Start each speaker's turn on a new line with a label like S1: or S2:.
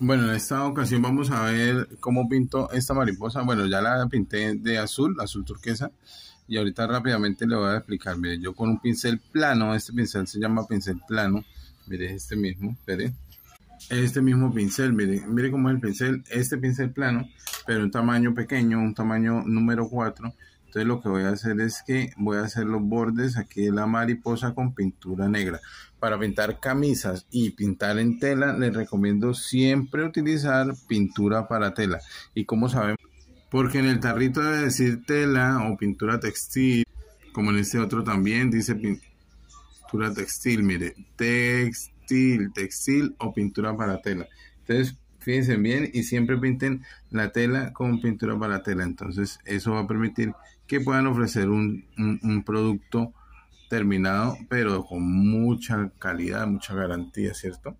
S1: Bueno, en esta ocasión vamos a ver cómo pinto esta mariposa. Bueno, ya la pinté de azul, azul turquesa. Y ahorita rápidamente le voy a explicar. Mire, yo con un pincel plano, este pincel se llama pincel plano. Mire, este mismo, espere. Este mismo pincel, mire, mire cómo es el pincel. Este pincel plano, pero un tamaño pequeño, un tamaño número 4. Entonces lo que voy a hacer es que voy a hacer los bordes aquí de la mariposa con pintura negra. Para pintar camisas y pintar en tela les recomiendo siempre utilizar pintura para tela. Y como sabemos, porque en el tarrito debe decir tela o pintura textil, como en este otro también dice pintura textil, mire, textil, textil o pintura para tela. Entonces Piensen bien y siempre pinten la tela con pintura para tela. Entonces eso va a permitir que puedan ofrecer un, un producto terminado, pero con mucha calidad, mucha garantía, ¿cierto?